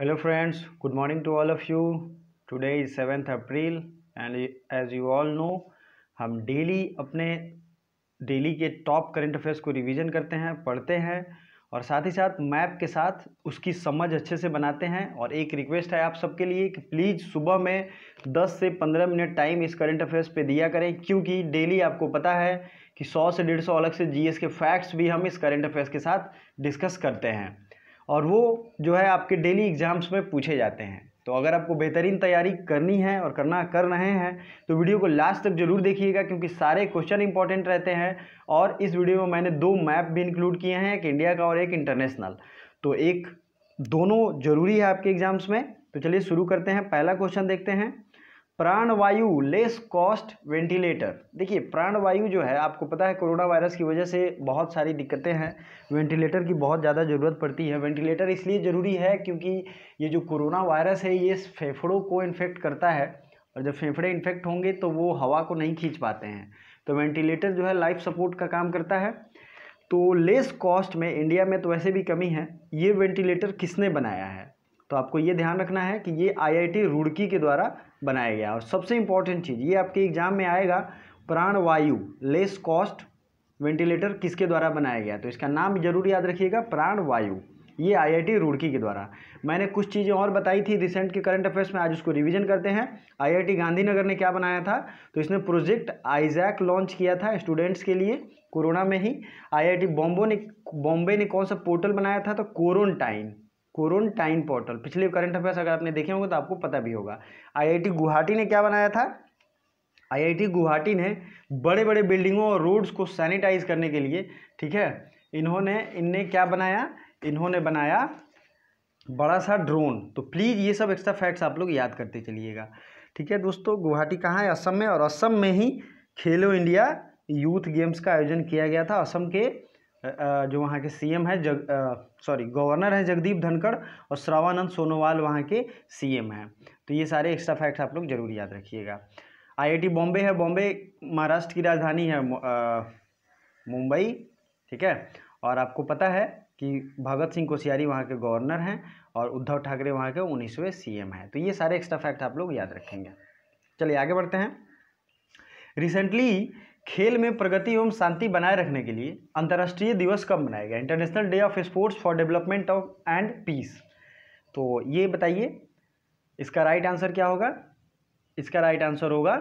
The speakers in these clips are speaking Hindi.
hello friends good morning to all of you today is seventh April and as you all know हम डेली अपने डेली के टॉप करंट अफेयर्स को रिवीजन करते हैं पढ़ते हैं और साथ ही साथ मैप के साथ उसकी समझ अच्छे से बनाते हैं और एक रिक्वेस्ट है आप सबके लिए कि प्लीज़ सुबह में 10 से 15 मिनट टाइम इस करंट अफेयर्स पर दिया करें क्योंकि डेली आपको पता है कि सौ से 150 अलग से जीएस के फैक्ट्स भी हम इस करेंट अफेयर्स के साथ डिस्कस करते हैं और वो जो है आपके डेली एग्ज़ाम्स में पूछे जाते हैं तो अगर आपको बेहतरीन तैयारी करनी है और करना कर रहे हैं तो वीडियो को लास्ट तक जरूर देखिएगा क्योंकि सारे क्वेश्चन इंपॉर्टेंट रहते हैं और इस वीडियो में मैंने दो मैप भी इंक्लूड किए हैं एक इंडिया का और एक इंटरनेशनल तो एक दोनों ज़रूरी है आपके एग्ज़ाम्स में तो चलिए शुरू करते हैं पहला क्वेश्चन देखते हैं प्राणवायु लेस कॉस्ट वेंटिलेटर देखिए प्राणवायु जो है आपको पता है कोरोना वायरस की वजह से बहुत सारी दिक्कतें हैं वेंटिलेटर की बहुत ज़्यादा ज़रूरत पड़ती है वेंटिलेटर इसलिए ज़रूरी है क्योंकि ये जो कोरोना वायरस है ये फेफड़ों को इन्फेक्ट करता है और जब फेफड़े इन्फेक्ट होंगे तो वो हवा को नहीं खींच पाते हैं तो वेंटिलेटर जो है लाइफ सपोर्ट का काम करता है तो लेस कॉस्ट में इंडिया में तो वैसे भी कमी है ये वेंटिलेटर किसने बनाया है तो आपको ये ध्यान रखना है कि ये आईआईटी रुड़की के द्वारा बनाया गया और सबसे इम्पॉर्टेंट चीज़ ये आपके एग्जाम में आएगा प्राणवायु लेस कॉस्ट वेंटिलेटर किसके द्वारा बनाया गया तो इसका नाम जरूर याद रखिएगा प्राणवायु ये आईआईटी रुड़की के द्वारा मैंने कुछ चीज़ें और बताई थी रिसेंट के करंट अफेयर्स में आज उसको रिवीजन करते हैं आईआईटी गांधीनगर ने क्या बनाया था तो इसने प्रोजेक्ट आइजैक लॉन्च किया था स्टूडेंट्स के लिए कोरोना में ही आईआईटी बॉम्बो ने बॉम्बे ने कौन सा पोर्टल बनाया था तो कोरोनटाइन कोरोन टाइम पोर्टल पिछले करंट अफेयर्स अगर आपने देखे होंगे तो आपको पता भी होगा आईआईटी गुवाहाटी ने क्या बनाया था आईआईटी गुवाहाटी ने बड़े बड़े बिल्डिंगों और रोड्स को सैनिटाइज करने के लिए ठीक है इन्होंने इनने क्या बनाया इन्होंने बनाया बड़ा सा ड्रोन तो प्लीज़ ये सब एक्स्ट्रा फैक्ट्स आप लोग याद करते चलिएगा ठीक है दोस्तों गुवाहाटी कहाँ है असम में और असम में ही खेलो इंडिया यूथ गेम्स का आयोजन किया गया था असम के जो वहाँ के सीएम है जग सॉरी गवर्नर है जगदीप धनखड़ और श्रावानंद सोनोवाल वहाँ के सीएम हैं तो ये सारे एक्स्ट्रा फैक्ट आप लोग जरूर याद रखिएगा आईआईटी बॉम्बे है बॉम्बे महाराष्ट्र की राजधानी है मुंबई ठीक है और आपको पता है कि भगत सिंह कोश्यारी वहाँ के गवर्नर हैं और उद्धव ठाकरे वहाँ के उन्नीसवें सी हैं तो ये सारे एक्स्ट्रा फैक्ट आप लोग याद रखेंगे चलिए आगे बढ़ते हैं रिसेंटली खेल में प्रगति एवं शांति बनाए रखने के लिए अंतर्राष्ट्रीय दिवस कब मनाया गया international day of sports for development of and peace तो ये बताइए इसका राइट आंसर क्या होगा इसका राइट आंसर होगा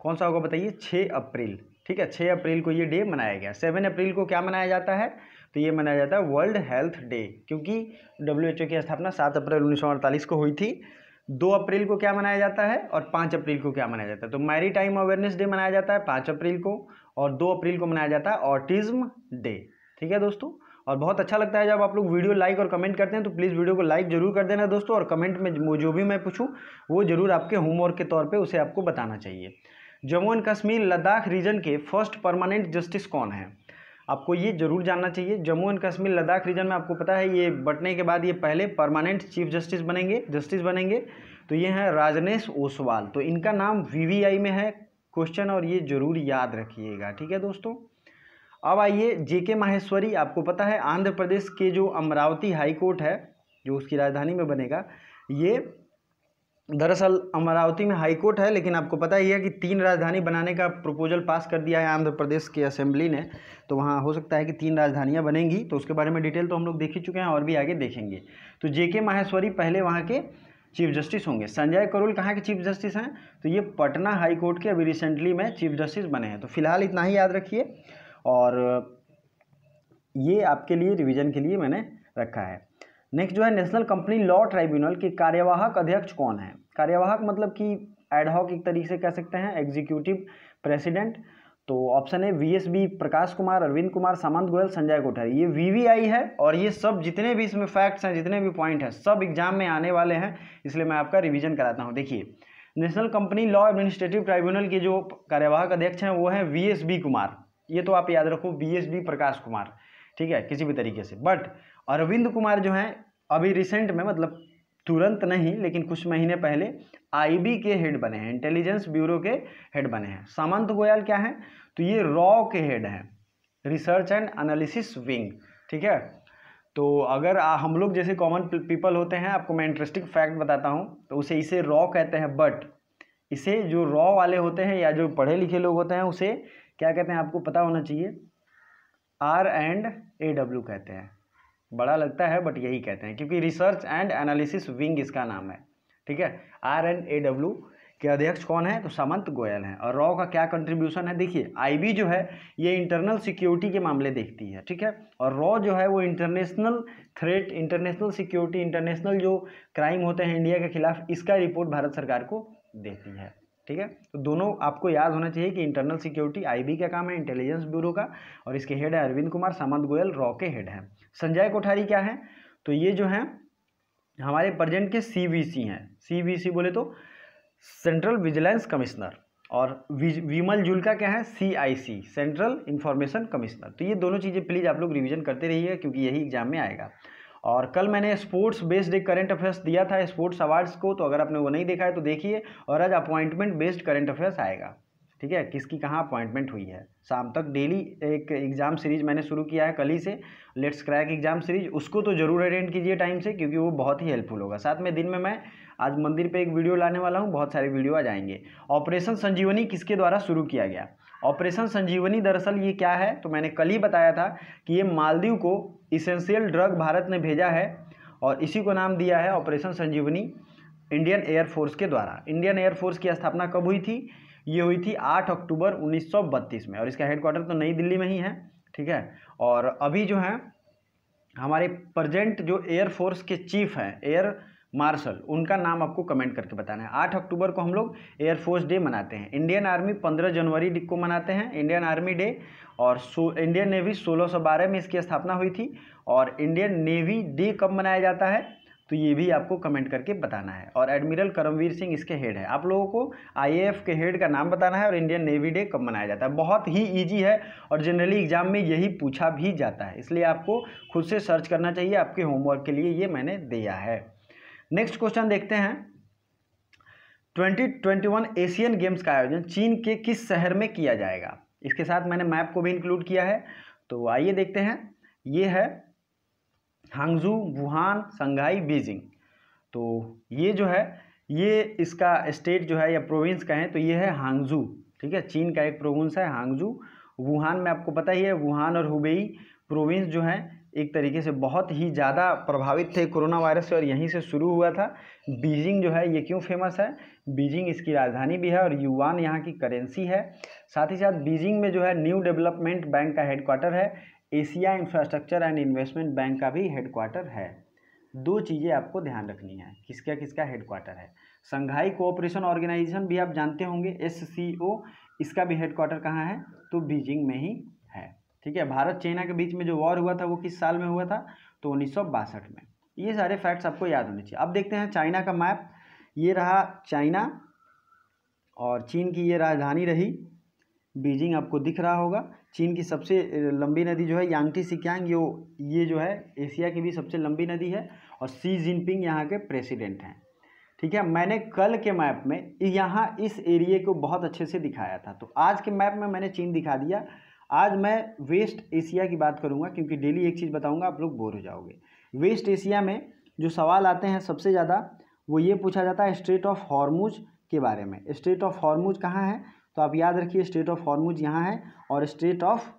कौन सा होगा बताइए छः अप्रैल ठीक है छः अप्रैल को ये डे मनाया गया सेवन अप्रैल को क्या मनाया जाता है तो ये मनाया जाता है वर्ल्ड हेल्थ डे क्योंकि डब्ल्यू की स्थापना सात अप्रैल उन्नीस को हुई थी दो अप्रैल को क्या मनाया जाता है और पाँच अप्रैल को क्या मनाया जाता है तो मैरी टाइम अवेयरनेस डे मनाया जाता है पाँच अप्रैल को और दो अप्रैल को मनाया जाता है ऑटिज्म डे ठीक है दोस्तों और बहुत अच्छा लगता है जब आप लोग वीडियो लाइक और कमेंट करते हैं तो प्लीज़ वीडियो को लाइक जरूर कर देना दोस्तों और कमेंट में जो भी मैं पूछूँ वो ज़रूर आपके होमवर्क के तौर पर उसे आपको बताना चाहिए जम्मू एंड कश्मीर लद्दाख रीजन के फर्स्ट परमानेंट जस्टिस कौन है आपको ये जरूर जानना चाहिए जम्मू एंड कश्मीर लद्दाख रीजन में आपको पता है ये बंटने के बाद ये पहले परमानेंट चीफ जस्टिस बनेंगे जस्टिस बनेंगे तो ये हैं राजनेश ओसवाल तो इनका नाम वीवीआई में है क्वेश्चन और ये जरूर याद रखिएगा ठीक है दोस्तों अब आइए जेके माहेश्वरी आपको पता है आंध्र प्रदेश के जो अमरावती हाई कोर्ट है जो उसकी राजधानी में बनेगा ये दरअसल अमरावती में हाईकोर्ट है लेकिन आपको पता ही है कि तीन राजधानी बनाने का प्रपोजल पास कर दिया है आंध्र प्रदेश की असेंबली ने तो वहाँ हो सकता है कि तीन राजधानियाँ बनेंगी तो उसके बारे में डिटेल तो हम लोग देख ही चुके हैं और भी आगे देखेंगे तो जे के माहेश्वरी पहले वहाँ के चीफ जस्टिस होंगे संजय करोल कहाँ के चीफ जस्टिस हैं तो ये पटना हाई कोर्ट के अभी रिसेंटली में चीफ जस्टिस बने हैं तो फिलहाल इतना ही याद रखिए और ये आपके लिए रिविज़न के लिए मैंने रखा है नेक्स्ट जो है नेशनल कंपनी लॉ ट्राइब्यूनल के कार्यवाहक अध्यक्ष कौन है कार्यवाहक मतलब कि एडहॉक एक तरीके से कह सकते हैं एग्जीक्यूटिव प्रेसिडेंट तो ऑप्शन है वीएसबी प्रकाश कुमार अरविंद कुमार सामंत गोयल संजय कोठारी ये वीवीआई है और ये सब जितने भी इसमें फैक्ट्स हैं जितने भी पॉइंट हैं सब एग्जाम में आने वाले हैं इसलिए मैं आपका रिवीजन कराता हूँ देखिए national company law administrative tribunal के जो कार्यवाहक अध्यक्ष हैं वो हैं वी कुमार ये तो आप याद रखो वी प्रकाश कुमार ठीक है किसी भी तरीके से बट अरविंद कुमार जो हैं अभी रिसेंट में मतलब तुरंत नहीं लेकिन कुछ महीने पहले आईबी के हेड बने हैं इंटेलिजेंस ब्यूरो के हेड बने हैं सामंत गोयल क्या हैं तो ये रॉ के हेड हैं रिसर्च एंड एनालिसिस विंग ठीक है तो अगर हम लोग जैसे कॉमन पीपल होते हैं आपको मैं इंटरेस्टिंग फैक्ट बताता हूँ तो उसे इसे रॉ कहते हैं बट इसे जो रॉ वाले होते हैं या जो पढ़े लिखे लोग होते हैं उसे क्या कहते हैं आपको पता होना चाहिए आर एंड ए डब्ल्यू कहते हैं बड़ा लगता है बट यही कहते हैं क्योंकि रिसर्च एंड एनालिसिस विंग इसका नाम है ठीक है आर एन ए डब्ल्यू के अध्यक्ष कौन है तो सामंत गोयल हैं और रॉ का क्या कंट्रीब्यूशन है देखिए आईबी जो है ये इंटरनल सिक्योरिटी के मामले देखती है ठीक है और रॉ जो है वो international threat international security international जो क्राइम होते हैं इंडिया के खिलाफ इसका रिपोर्ट भारत सरकार को देती है ठीक है तो दोनों आपको याद होना चाहिए कि इंटरनल सिक्योरिटी आईबी का काम है इंटेलिजेंस ब्यूरो का और इसके हेड है अरविंद कुमार सामंत गोयल रॉ के हेड हैं संजय कोठारी क्या है तो ये जो हैं हमारे प्रजेंट के सीवीसी हैं सीवीसी बोले तो सेंट्रल विजिलेंस कमिश्नर और विमल जुल्का क्या है सीआईसी सेंट्रल इंफॉर्मेशन कमिश्नर तो ये दोनों चीज़ें प्लीज़ आप लोग रिवीजन करते रहिए क्योंकि यही एग्जाम में आएगा और कल मैंने स्पोर्ट्स बेस्ड एक करंट अफेयर्स दिया था स्पोर्ट्स अवार्ड्स को तो अगर आपने वो नहीं देखा है तो देखिए और आज अपॉइंटमेंट बेस्ड करंट अफेयर्स आएगा ठीक है किसकी कहाँ अपॉइंटमेंट हुई है शाम तक डेली एक एग्ज़ाम सीरीज मैंने शुरू किया है कल ही से लेट्स क्रैक एग्ज़ाम सीरीज उसको तो ज़रूर अटेंड कीजिए टाइम से क्योंकि वो बहुत ही हेल्पफुल होगा साथ में दिन में मैं आज मंदिर पर एक वीडियो लाने वाला हूँ बहुत सारे वीडियो आ जाएंगे ऑपरेशन संजीवनी किसके द्वारा शुरू किया गया ऑपरेशन संजीवनी दरअसल ये क्या है तो मैंने कल ही बताया था कि ये मालदीव को इसेंशियल ड्रग भारत ने भेजा है और इसी को नाम दिया है ऑपरेशन संजीवनी इंडियन एयरफोर्स के द्वारा इंडियन एयरफोर्स की स्थापना कब हुई थी ये हुई थी 8 अक्टूबर 1932 में और इसका हेडक्वार्टर तो नई दिल्ली में ही है ठीक है और अभी जो है हमारे प्रजेंट जो एयरफोर्स के चीफ हैं एयर मार्शल उनका नाम आपको कमेंट करके बताना है आठ अक्टूबर को हम लोग एयरफोर्स डे मनाते हैं इंडियन आर्मी पंद्रह जनवरी को मनाते हैं इंडियन आर्मी डे और सो इंडियन नेवी सोलह सौ बारह में इसकी स्थापना हुई थी और इंडियन नेवी डे कब मनाया जाता है तो ये भी आपको कमेंट करके बताना है और एडमिरल करमवीर सिंह इसके हेड है आप लोगों को आई के हेड का नाम बताना है और इंडियन नेवी डे कब मनाया जाता है बहुत ही ईजी है और जनरली एग्जाम में यही पूछा भी जाता है इसलिए आपको खुद से सर्च करना चाहिए आपके होमवर्क के लिए ये मैंने दिया है नेक्स्ट क्वेश्चन देखते हैं 2021 एशियन गेम्स का आयोजन चीन के किस शहर में किया जाएगा इसके साथ मैंने मैप को भी इंक्लूड किया है तो आइए देखते हैं ये है हांगजू वुहान संघाई बीजिंग तो ये जो है ये इसका स्टेट जो है या प्रोविंस कहें तो ये है हांगजू ठीक है चीन का एक प्रोविंस है हांगजू वुहान में आपको पता ही है वुहान और हुबेई प्रोविंस जो है एक तरीके से बहुत ही ज़्यादा प्रभावित थे कोरोना वायरस से और यहीं से शुरू हुआ था बीजिंग जो है ये क्यों फेमस है बीजिंग इसकी राजधानी भी है और युवान यहाँ की करेंसी है साथ ही साथ बीजिंग में जो है न्यू डेवलपमेंट बैंक का हेडक्वार्टर है Asia infrastructure and investment bank का भी हेडक्वार्टर है दो चीज़ें आपको ध्यान रखनी है किसका किसका हेडक्वार्टर है संघाई कोऑपरेशन ऑर्गेनाइजेशन भी आप जानते होंगे एस इसका भी हेडक्वार्टर कहाँ है तो बीजिंग में ही ठीक है भारत चाइना के बीच में जो वॉर हुआ था वो किस साल में हुआ था तो उन्नीस में ये सारे फैक्ट्स आपको याद होने चाहिए अब देखते हैं चाइना का मैप ये रहा चाइना और चीन की ये राजधानी रही बीजिंग आपको दिख रहा होगा चीन की सबसे लंबी नदी जो है यांगटी सिक्यांग यो ये जो है एशिया की भी सबसे लंबी नदी है और सी जिनपिंग यहाँ के प्रेसिडेंट हैं ठीक है मैंने कल के मैप में यहाँ इस एरिए को बहुत अच्छे से दिखाया था तो आज के मैप में मैंने चीन दिखा दिया आज मैं वेस्ट एशिया की बात करूँगा क्योंकि डेली एक चीज़ बताऊँगा आप लोग बोर हो जाओगे वेस्ट एशिया में जो सवाल आते हैं सबसे ज़्यादा वो ये पूछा जाता है स्टेट ऑफ हॉर्मूज के बारे में स्टेट ऑफ हॉर्मूज कहाँ है तो आप याद रखिए स्टेट ऑफ हॉर्मूज यहाँ है और स्टेट ऑफ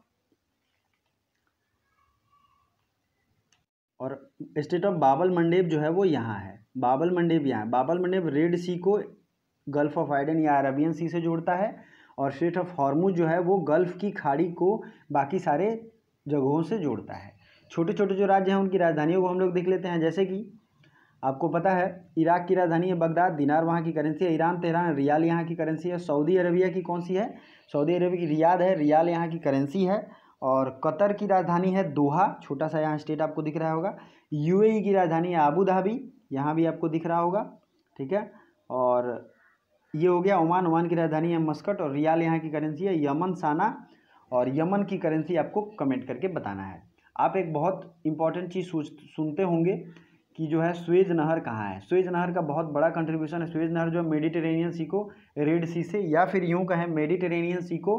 और स्टेट ऑफ बाबल मंडेब जो है वो यहाँ है बाबल मंडेब यहाँ है बाबल मंडेब रेड सी को गल्फ ऑफ आइडन या अरबियन सी से जोड़ता है और स्ट्रेट ऑफ हॉर्मू जो है वो गल्फ़ की खाड़ी को बाकी सारे जगहों से जोड़ता है छोटे छोटे जो राज्य हैं उनकी राजधानियों को हम लोग देख लेते हैं जैसे कि आपको पता है इराक की राजधानी है बगदाद दिनार वहाँ की करेंसी है ईरान तेहरान रियाल यहाँ की करेंसी है सऊदी अरबिया की कौन सी है सऊदी अरबिया की रियाद है रियाल यहाँ की करेंसी है और कतर की राजधानी है दोहा छोटा सा यहाँ स्टेट आपको दिख रहा होगा यूएई की राजधानी है आबू धाबी यहाँ भी आपको दिख रहा होगा ठीक है और ये हो गया ओमान ओमान की राजधानी है मस्कट और रियाल यहाँ की करेंसी है यमन साना और यमन की करेंसी आपको कमेंट करके बताना है आप एक बहुत इंपॉर्टेंट चीज़ सोच सुनते होंगे कि जो है स्वेज नहर कहाँ है स्वेज नहर का बहुत बड़ा कंट्रीब्यूशन है स्वेज नहर जो है मेडिटेरेनियन सी को रेड सी से या फिर यूँ कहें मेडिटेरेनियन सी को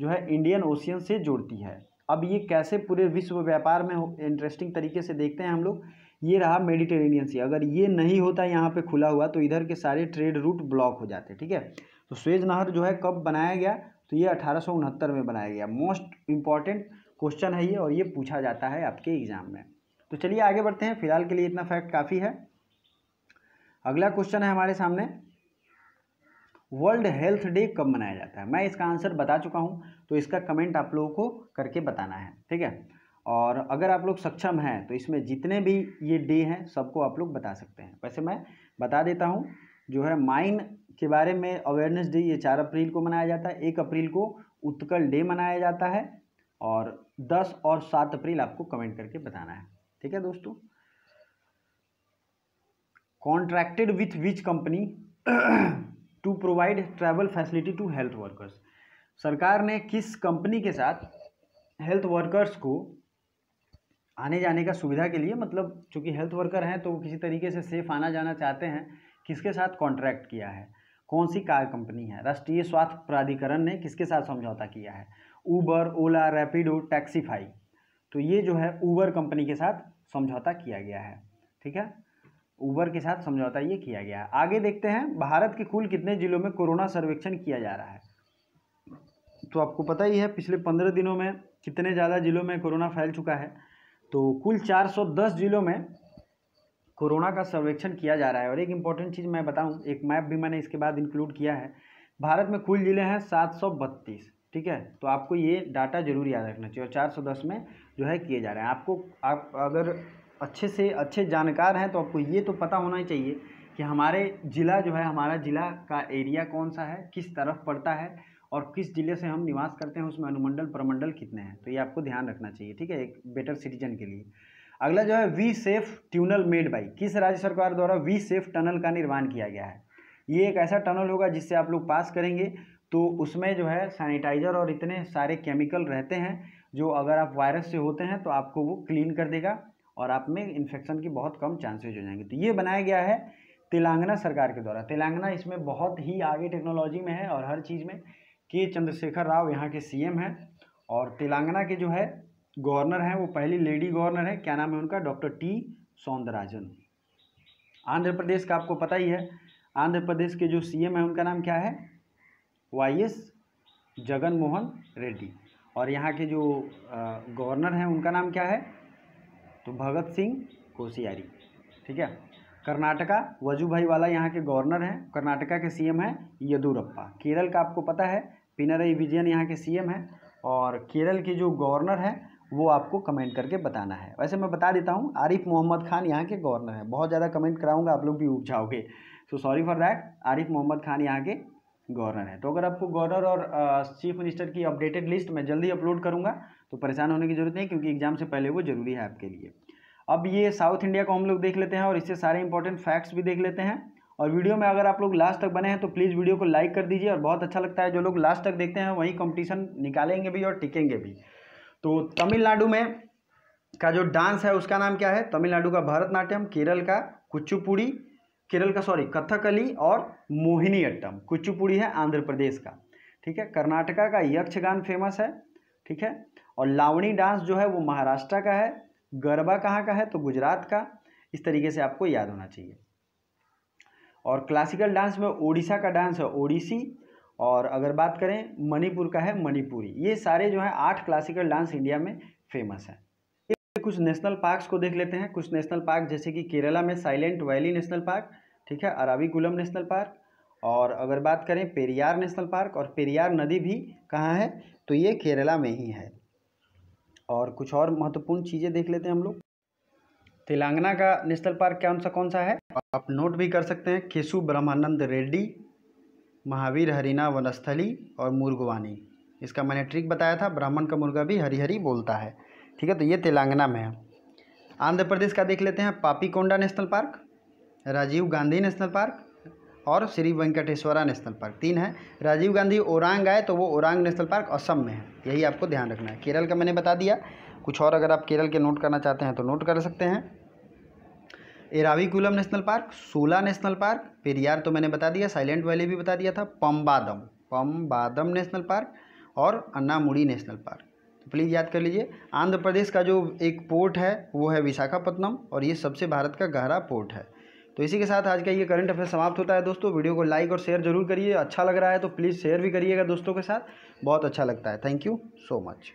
जो है इंडियन ओशियन से जोड़ती है अब ये कैसे पूरे विश्व व्यापार में इंटरेस्टिंग तरीके से देखते हैं हम लोग ये रहा मेडिटेरेनियन सी अगर ये नहीं होता यहाँ पे खुला हुआ तो इधर के सारे ट्रेड रूट ब्लॉक हो जाते ठीक है तो स्वेज नहर जो है कब बनाया गया तो ये अठारह में बनाया गया मोस्ट इम्पॉर्टेंट क्वेश्चन है ये और ये पूछा जाता है आपके एग्जाम में तो चलिए आगे बढ़ते हैं फिलहाल के लिए इतना फैक्ट काफ़ी है अगला क्वेश्चन है हमारे सामने वर्ल्ड हेल्थ डे कब मनाया जाता है मैं इसका आंसर बता चुका हूँ तो इसका कमेंट आप लोगों को करके बताना है ठीक है और अगर आप लोग सक्षम हैं तो इसमें जितने भी ये डे हैं सबको आप लोग बता सकते हैं वैसे मैं बता देता हूँ जो है माइन के बारे में अवेयरनेस डे ये चार अप्रैल को मनाया जाता है एक अप्रैल को उत्कल डे मनाया जाता है और दस और सात अप्रैल आपको कमेंट करके बताना है ठीक है दोस्तों contracted with which company to provide travel facility to health workers सरकार ने किस कंपनी के साथ हेल्थ वर्कर्स को आने जाने का सुविधा के लिए मतलब चूँकि हेल्थ वर्कर हैं तो किसी तरीके से सेफ़ आना जाना चाहते हैं किसके साथ कॉन्ट्रैक्ट किया है कौन सी कार कंपनी है राष्ट्रीय स्वास्थ्य प्राधिकरण ने किसके साथ समझौता किया है ऊबर ओला रैपिडो टैक्सीफाई तो ये जो है ऊबर कंपनी के साथ समझौता किया गया है ठीक है ऊबर के साथ समझौता ये किया गया है आगे देखते हैं भारत के कुल कितने जिलों में कोरोना सर्वेक्षण किया जा रहा है तो आपको पता ही है पिछले पंद्रह दिनों में कितने ज़्यादा जिलों में कोरोना फैल चुका है तो कुल 410 जिलों में कोरोना का सर्वेक्षण किया जा रहा है और एक इम्पॉर्टेंट चीज़ मैं बताऊं एक मैप भी मैंने इसके बाद इंक्लूड किया है भारत में कुल ज़िले हैं सात ठीक है तो आपको ये डाटा जरूर याद रखना चाहिए और चार में जो है किए जा रहे हैं आपको आप अगर अच्छे से अच्छे जानकार हैं तो आपको ये तो पता होना ही चाहिए कि हमारे ज़िला जो है हमारा ज़िला का एरिया कौन सा है किस तरफ पड़ता है और किस ज़िले से हम निवास करते हैं उसमें अनुमंडल प्रमंडल कितने हैं तो ये आपको ध्यान रखना चाहिए ठीक है एक बेटर सिटीजन के लिए अगला जो है V safe tunnel made by किस राज्य सरकार द्वारा वी सेफ टनल का निर्माण किया गया है ये एक ऐसा टनल होगा जिससे आप लोग पास करेंगे तो उसमें जो है सैनिटाइज़र और इतने सारे केमिकल रहते हैं जो अगर आप वायरस से होते हैं तो आपको वो क्लीन कर देगा और आप में इन्फेक्शन की बहुत कम चांसेज हो जाएंगे तो ये बनाया गया है तेलंगाना सरकार के द्वारा तेलंगाना इसमें बहुत ही आगे टेक्नोलॉजी में है और हर चीज़ में के चंद्रशेखर राव यहाँ के सीएम हैं और तेलंगाना के जो है गवर्नर हैं वो पहली लेडी गवर्नर हैं क्या नाम है उनका डॉक्टर टी सौंदराजन आंध्र प्रदेश का आपको पता ही है आंध्र प्रदेश के जो सीएम हैं उनका नाम क्या है वाई एस जगन मोहन रेड्डी और यहाँ के जो गवर्नर हैं उनका नाम क्या है तो भगत सिंह कोशियारी ठीक है कर्नाटका वजू भाई वाला यहाँ के गवर्नर हैं कर्नाटका के सीएम हैं येदुरप्पा केरल का आपको पता है पिनरई विजयन यहाँ के सीएम हैं और केरल के जो गवर्नर हैं वो आपको कमेंट करके बताना है वैसे मैं बता देता हूँ आरिफ मोहम्मद खान यहाँ के गवर्नर हैं बहुत ज़्यादा कमेंट कराऊँगा आप लोग भी उब जाओगे so sorry for that Arif Mohammad Khan यहाँ के गवर्नर हैं तो अगर आपको गवर्नर और चीफ मिनिस्टर की अपडेटेड लिस्ट मैं जल्दी अपलोड करूँगा तो परेशान होने की जरूरत नहीं क्योंकि एग्जाम से पहले वो जरूरी है आपके लिए अब ये साउथ इंडिया को हम लोग देख लेते हैं और इससे सारे इंपॉर्टेंट फैक्ट्स भी देख लेते हैं और वीडियो में अगर आप लोग लास्ट तक बने हैं तो प्लीज़ वीडियो को लाइक कर दीजिए और बहुत अच्छा लगता है जो लोग लास्ट तक देखते हैं वहीं कंपटीशन निकालेंगे भी और टिकेंगे भी तो तमिलनाडु में का जो डांस है उसका नाम क्या है तमिलनाडु का भरतनाट्यम केरल का कुच्चुपुड़ी केरल का सॉरी कथकली और मोहिनी अट्टम है आंध्र प्रदेश का ठीक है कर्नाटका का यक्षगान फेमस है ठीक है और लावणी डांस जो है वो महाराष्ट्र का है गरबा कहाँ का है तो गुजरात का इस तरीके से आपको याद होना चाहिए और क्लासिकल डांस में ओडिशा का डांस है ओडिसी और अगर बात करें मणिपुर का है मणिपुरी ये सारे जो है आठ क्लासिकल डांस इंडिया में फेमस हैं कुछ नेशनल पार्क्स को देख लेते हैं कुछ नेशनल पार्क जैसे कि केरला में साइलेंट वैली नेशनल पार्क ठीक है अराविकुलम नेशनल पार्क और अगर बात करें पेरियार नेशनल पार्क और पेरियार नदी भी कहाँ है तो ये केरला में ही है और कुछ और महत्वपूर्ण चीज़ें देख लेते हैं हम लोग तेलंगाना का नेशनल पार्क कौन सा कौन सा है आप नोट भी कर सकते हैं केसु ब्रह्मानंद रेड्डी महावीर हरिना वनस्थली और मुर्गवानी इसका मैंने ट्रिक बताया था ब्राह्मण का मुर्गा भी हरी हरी बोलता है ठीक है तो ये तेलंगाना में है आंध्र प्रदेश का देख लेते हैं Papikonda national park Rajiv Gandhi national park और श्री वेंकटेश्वरा नेशनल पार्क तीन है राजीव गांधी ओरांग आए तो वो ओरांग नेशनल पार्क असम में है यही आपको ध्यान रखना है केरल का मैंने बता दिया कुछ और अगर आप केरल के नोट करना चाहते हैं तो नोट कर सकते हैं Eravikulam national park Shola national park Periyar तो मैंने बता दिया साइलेंट वैली भी बता दिया था पम्बादम पम्बादम नेशनल पार्क और अन्नामुड़ी नेशनल पार्क तो प्लीज़ याद कर लीजिए आंध्र प्रदेश का जो एक पोर्ट है वो है विशाखापट्टनम और ये सबसे भारत का गहरा पोर्ट है तो इसी के साथ आज का ये करंट अफेयर समाप्त होता है दोस्तों वीडियो को लाइक और शेयर जरूर करिए अच्छा लग रहा है तो प्लीज़ शेयर भी करिएगा दोस्तों के साथ बहुत अच्छा लगता है थैंक यू सो मच